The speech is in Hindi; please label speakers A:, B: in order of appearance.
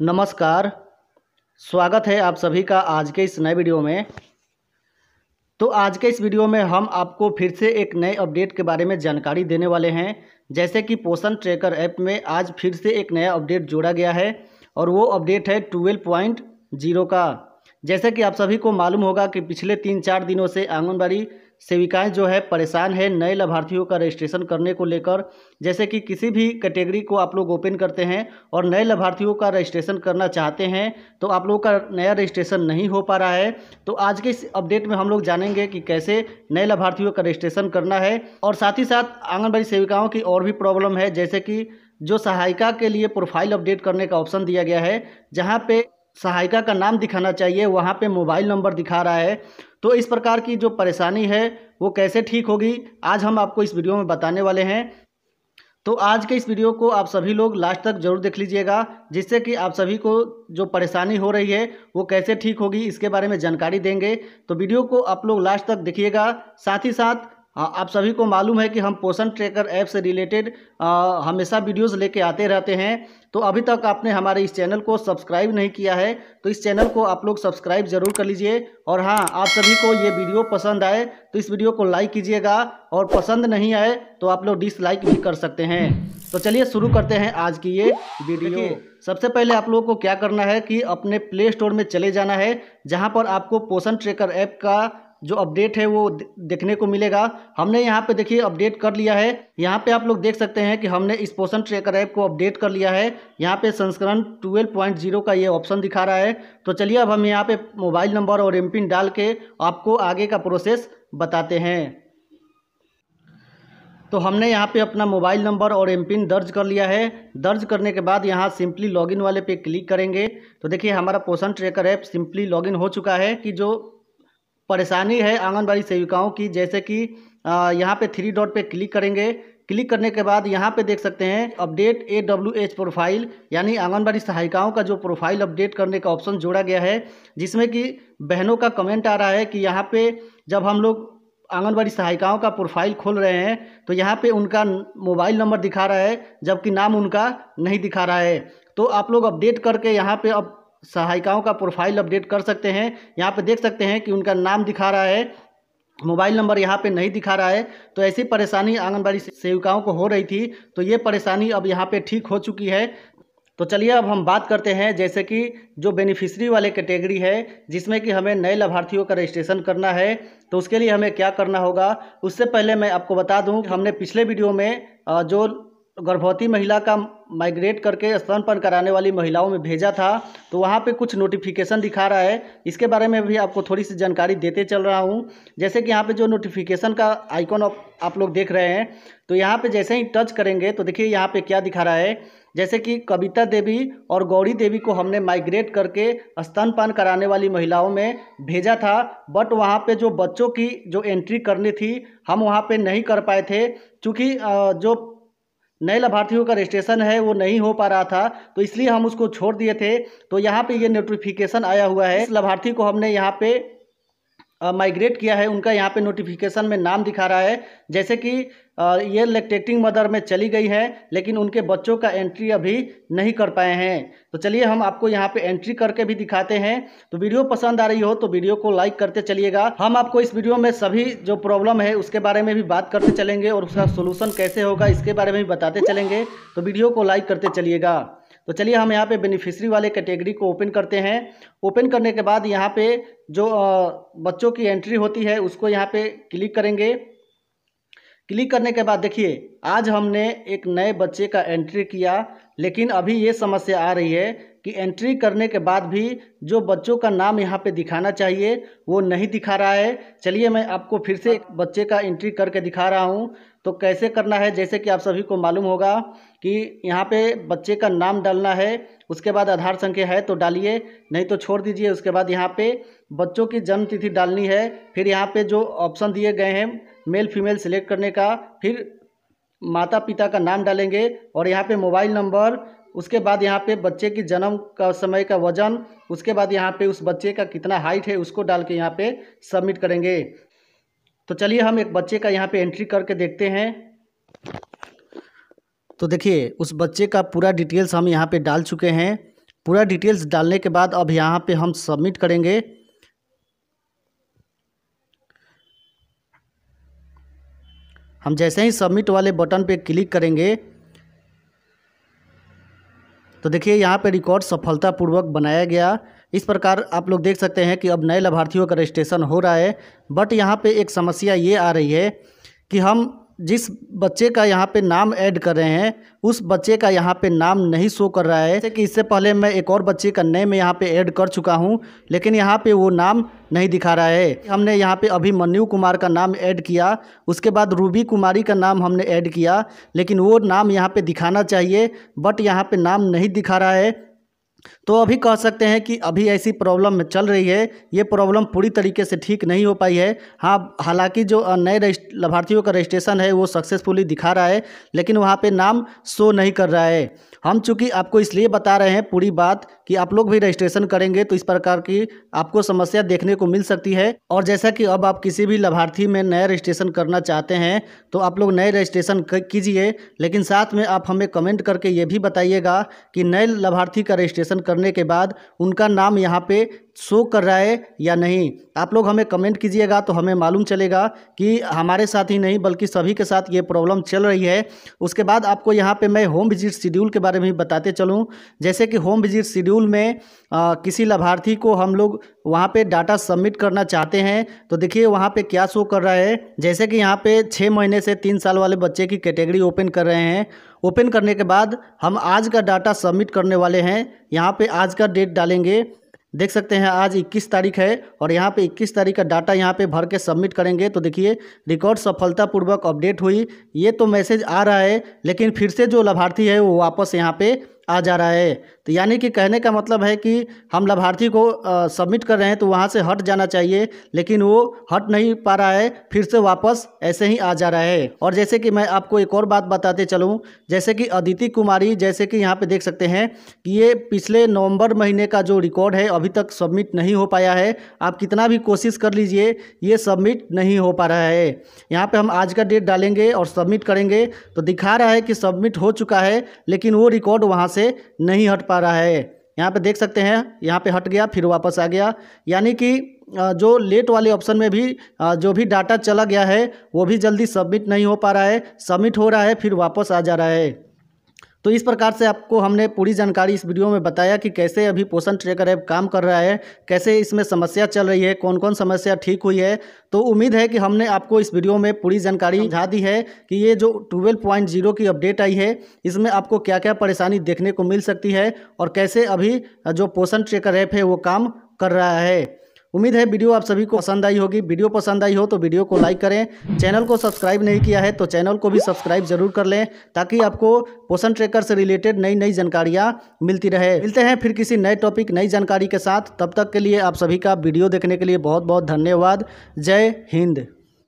A: नमस्कार स्वागत है आप सभी का आज के इस नए वीडियो में तो आज के इस वीडियो में हम आपको फिर से एक नए अपडेट के बारे में जानकारी देने वाले हैं जैसे कि पोषण ट्रैकर ऐप में आज फिर से एक नया अपडेट जोड़ा गया है और वो अपडेट है ट्वेल्व पॉइंट जीरो का जैसे कि आप सभी को मालूम होगा कि पिछले तीन चार दिनों से आंगनबाड़ी सेविकाएं जो है परेशान है नए लाभार्थियों का रजिस्ट्रेशन करने को लेकर जैसे कि किसी भी कैटेगरी को आप लोग ओपन करते हैं और नए लाभार्थियों का रजिस्ट्रेशन करना चाहते हैं तो आप लोगों का नया रजिस्ट्रेशन नहीं हो पा रहा है तो आज के इस अपडेट में हम लोग जानेंगे कि कैसे नए लाभार्थियों का रजिस्ट्रेशन करना है और साथ ही साथ आंगनबाड़ी सेविकाओं की और भी प्रॉब्लम है जैसे कि जो सहायिका के लिए प्रोफाइल अपडेट करने का ऑप्शन दिया गया है जहाँ पे सहायिका का नाम दिखाना चाहिए वहाँ पे मोबाइल नंबर दिखा रहा है तो इस प्रकार की जो परेशानी है वो कैसे ठीक होगी आज हम आपको इस वीडियो में बताने वाले हैं तो आज के इस वीडियो को आप सभी लोग लास्ट तक जरूर देख लीजिएगा जिससे कि आप सभी को जो परेशानी हो रही है वो कैसे ठीक होगी इसके बारे में जानकारी देंगे तो वीडियो को आप लोग लास्ट तक देखिएगा साथ ही साथ हाँ, आप सभी को मालूम है कि हम पोषण ट्रैकर ऐप से रिलेटेड हमेशा वीडियोस लेके आते रहते हैं तो अभी तक आपने हमारे इस चैनल को सब्सक्राइब नहीं किया है तो इस चैनल को आप लोग सब्सक्राइब जरूर कर लीजिए और हाँ आप सभी को ये वीडियो पसंद आए तो इस वीडियो को लाइक कीजिएगा और पसंद नहीं आए तो आप लोग डिसलाइक भी कर सकते हैं तो चलिए शुरू करते हैं आज की ये वीडियो सबसे पहले आप लोगों को क्या करना है कि अपने प्ले स्टोर में चले जाना है जहाँ पर आपको पोषण ट्रेकर ऐप का जो अपडेट है वो देखने को मिलेगा हमने यहाँ पे देखिए अपडेट कर लिया है यहाँ पे आप लोग देख सकते हैं कि हमने इस पोषण ट्रेकर ऐप को अपडेट कर लिया है यहाँ पे संस्करण 12.0 का ये ऑप्शन दिखा रहा है तो चलिए अब हम यहाँ पे मोबाइल नंबर और एम पिन डाल के आपको आगे का प्रोसेस बताते हैं तो हमने यहाँ पे अपना मोबाइल नंबर और एम पिन दर्ज कर लिया है दर्ज करने के बाद यहाँ सिंपली लॉगिन वाले पे क्लिक करेंगे तो देखिए हमारा पोषण ट्रेकर ऐप सिंपली लॉगिन हो चुका है कि जो परेशानी है आंगनबाड़ी सेविकाओं की जैसे कि यहाँ पे थ्री डॉट पे क्लिक करेंगे क्लिक करने के बाद यहाँ पे देख सकते हैं update A W H profile यानी आंगनबाड़ी सहायिकाओं का जो प्रोफाइल अपडेट करने का ऑप्शन जोड़ा गया है जिसमें कि बहनों का कमेंट आ रहा है कि यहाँ पे जब हम लोग आंगनबाड़ी सहायिकाओं का प्रोफाइल खोल रहे हैं तो यहाँ पे उनका मोबाइल नंबर दिखा रहा है जबकि नाम उनका नहीं दिखा रहा है तो आप लोग अपडेट करके यहाँ पे अब सहायिकाओं का प्रोफाइल अपडेट कर सकते हैं यहाँ पे देख सकते हैं कि उनका नाम दिखा रहा है मोबाइल नंबर यहाँ पे नहीं दिखा रहा है तो ऐसी परेशानी आंगनबाड़ी सेविकाओं को हो रही थी तो ये परेशानी अब यहाँ पे ठीक हो चुकी है तो चलिए अब हम बात करते हैं जैसे कि जो बेनिफिशरी वाले कैटेगरी है जिसमें कि हमें नए लाभार्थियों का रजिस्ट्रेशन करना है तो उसके लिए हमें क्या करना होगा उससे पहले मैं आपको बता दूं हमने पिछले वीडियो में जो गर्भवती महिला का माइग्रेट करके स्तनपान कराने वाली महिलाओं में भेजा था तो वहाँ पे कुछ नोटिफिकेशन दिखा रहा है इसके बारे में भी आपको थोड़ी सी जानकारी देते चल रहा हूँ जैसे कि यहाँ पे जो नोटिफिकेशन का आइकॉन आप लोग देख रहे हैं तो यहाँ पे जैसे ही टच करेंगे तो देखिए यहाँ पे क्या दिखा रहा है जैसे कि कविता देवी और गौरी देवी को हमने माइग्रेट करके स्तनपान कराने वाली महिलाओं में भेजा था बट वहाँ पे जो बच्चों की जो एंट्री करनी थी हम वहाँ पे नहीं कर पाए थे क्योंकि जो नए लाभार्थियों का रजिस्ट्रेशन है वो नहीं हो पा रहा था तो इसलिए हम उसको छोड़ दिए थे तो यहाँ पे ये नोटिफिकेशन आया हुआ है इस लाभार्थी को हमने यहाँ पे माइग्रेट किया है उनका यहाँ पे नोटिफिकेशन में नाम दिखा रहा है जैसे कि ये लेक्टेटिंग मदर में चली गई है लेकिन उनके बच्चों का एंट्री अभी नहीं कर पाए हैं तो चलिए हम आपको यहाँ पे एंट्री करके भी दिखाते हैं तो वीडियो पसंद आ रही हो तो वीडियो को लाइक करते चलिएगा हम आपको इस वीडियो में सभी जो प्रॉब्लम है उसके बारे में भी बात करते चलेंगे और उसका सोलूशन कैसे होगा इसके बारे में भी बताते चलेंगे तो वीडियो को लाइक करते चलिएगा तो चलिए हम यहाँ पे बेनिफिशरी वाले कैटेगरी को ओपन करते हैं ओपन करने के बाद यहाँ पे जो बच्चों की एंट्री होती है उसको यहाँ पे क्लिक करेंगे क्लिक करने के बाद देखिए आज हमने एक नए बच्चे का एंट्री किया लेकिन अभी ये समस्या आ रही है कि एंट्री करने के बाद भी जो बच्चों का नाम यहाँ पे दिखाना चाहिए वो नहीं दिखा रहा है चलिए मैं आपको फिर से एक बच्चे का एंट्री करके दिखा रहा हूँ तो कैसे करना है जैसे कि आप सभी को मालूम होगा कि यहाँ पे बच्चे का नाम डालना है उसके बाद आधार संख्या है तो डालिए नहीं तो छोड़ दीजिए उसके बाद यहाँ पे बच्चों की जन्म तिथि डालनी है फिर यहाँ पे जो ऑप्शन दिए गए हैं मेल फीमेल सिलेक्ट करने का फिर माता पिता का नाम डालेंगे और यहाँ पर मोबाइल नंबर उसके बाद यहाँ पे बच्चे की जन्म का समय का वजन उसके बाद यहाँ पे उस बच्चे का कितना हाइट है उसको डाल के यहाँ पे सबमिट करेंगे तो चलिए हम एक बच्चे का यहाँ पे एंट्री करके देखते हैं तो देखिए उस बच्चे का पूरा डिटेल्स हम यहाँ पे डाल चुके हैं पूरा डिटेल्स डालने के बाद अब यहाँ पे हम सबमिट करेंगे हम जैसे ही सबमिट वाले बटन पे क्लिक करेंगे तो देखिए यहाँ पे रिकॉर्ड सफलतापूर्वक बनाया गया इस प्रकार आप लोग देख सकते हैं कि अब नए लाभार्थियों का रजिस्ट्रेशन हो रहा है बट यहाँ पे एक समस्या ये आ रही है कि हम जिस बच्चे का यहाँ पे नाम ऐड कर रहे हैं उस बच्चे का यहाँ पे नाम नहीं शो कर रहा है जैसे कि इससे पहले मैं एक और बच्चे का नेम यहाँ पे ऐड कर चुका हूँ लेकिन यहाँ पे वो नाम नहीं दिखा रहा है हमने यहाँ पे अभी मन्यू कुमार का नाम ऐड किया उसके बाद रूबी कुमारी का नाम हमने ऐड किया लेकिन वो नाम यहाँ पर दिखाना चाहिए बट यहाँ पर नाम नहीं दिखा रहा है तो अभी कह सकते हैं कि अभी ऐसी प्रॉब्लम चल रही है ये प्रॉब्लम पूरी तरीके से ठीक नहीं हो पाई है हाँ हालांकि जो नए लाभार्थियों का रजिस्ट्रेशन है वो सक्सेसफुली दिखा रहा है लेकिन वहाँ पे नाम शो नहीं कर रहा है हम चूँकि आपको इसलिए बता रहे हैं पूरी बात कि आप लोग भी रजिस्ट्रेशन करेंगे तो इस प्रकार की आपको समस्या देखने को मिल सकती है और जैसा कि अब आप किसी भी लाभार्थी में नया रजिस्ट्रेशन करना चाहते हैं तो आप लोग नए रजिस्ट्रेशन कीजिए लेकिन साथ में आप हमें कमेंट करके ये भी बताइएगा कि नए लाभार्थी का रजिस्ट्रेशन करने के बाद उनका नाम यहाँ पे शो कर रहा है या नहीं आप लोग हमें कमेंट कीजिएगा तो हमें मालूम चलेगा कि हमारे साथ ही नहीं बल्कि सभी के साथ ये प्रॉब्लम चल रही है उसके बाद आपको यहाँ पे मैं होम विजिट शेड्यूल के बारे में भी बताते चलूँ जैसे कि होम विजिट शेड्यूल में आ, किसी लाभार्थी को हम लोग वहाँ पर डाटा सबमिट करना चाहते हैं तो देखिए वहाँ पर क्या शो कर रहा है जैसे कि यहाँ पर छः महीने से तीन साल वाले बच्चे की कैटेगरी ओपन कर रहे हैं ओपन करने के बाद हम आज का डाटा सबमिट करने वाले हैं यहाँ पे आज का डेट डालेंगे देख सकते हैं आज 21 तारीख है और यहाँ पे 21 तारीख का डाटा यहाँ पे भर के सबमिट करेंगे तो देखिए रिकॉर्ड सफलतापूर्वक अपडेट हुई ये तो मैसेज आ रहा है लेकिन फिर से जो लाभार्थी है वो वापस यहाँ पे आ जा रहा है तो यानी कि कहने का मतलब है कि हम लाभार्थी को सबमिट कर रहे हैं तो वहाँ से हट जाना चाहिए लेकिन वो हट नहीं पा रहा है फिर से वापस ऐसे ही आ जा रहा है और जैसे कि मैं आपको एक और बात बताते चलूँ जैसे कि अदिति कुमारी जैसे कि यहाँ पे देख सकते हैं कि ये पिछले नवंबर महीने का जो रिकॉर्ड है अभी तक सबमिट नहीं हो पाया है आप कितना भी कोशिश कर लीजिए ये सबमिट नहीं हो पा रहा है यहाँ पर हम आज का डेट डालेंगे और सबमिट करेंगे तो दिखा रहा है कि सबमिट हो चुका है लेकिन वो रिकॉर्ड वहाँ से नहीं हट पा रहा है यहाँ पे देख सकते हैं यहाँ पे हट गया फिर वापस आ गया यानी कि जो लेट वाले ऑप्शन में भी जो भी डाटा चला गया है वो भी जल्दी सबमिट नहीं हो पा रहा है सबमिट हो रहा है फिर वापस आ जा रहा है तो इस प्रकार से आपको हमने पूरी जानकारी इस वीडियो में बताया कि कैसे अभी पोषण ट्रेकर ऐप काम कर रहा है कैसे इसमें समस्या चल रही है कौन कौन समस्या ठीक हुई है तो उम्मीद है कि हमने आपको इस वीडियो में पूरी जानकारी हाँ। समझा दी है कि ये जो ट्वेल्व की अपडेट आई है इसमें आपको क्या क्या परेशानी देखने को मिल सकती है और कैसे अभी जो पोषण ट्रेकर ऐप है वो काम कर रहा है उम्मीद है वीडियो आप सभी को पसंद आई होगी वीडियो पसंद आई हो तो वीडियो को लाइक करें चैनल को सब्सक्राइब नहीं किया है तो चैनल को भी सब्सक्राइब जरूर कर लें ताकि आपको पोषण ट्रैकर से रिलेटेड नई नई जानकारियाँ मिलती रहे मिलते हैं फिर किसी नए टॉपिक नई जानकारी के साथ तब तक के लिए आप सभी का वीडियो देखने के लिए बहुत बहुत धन्यवाद जय हिंद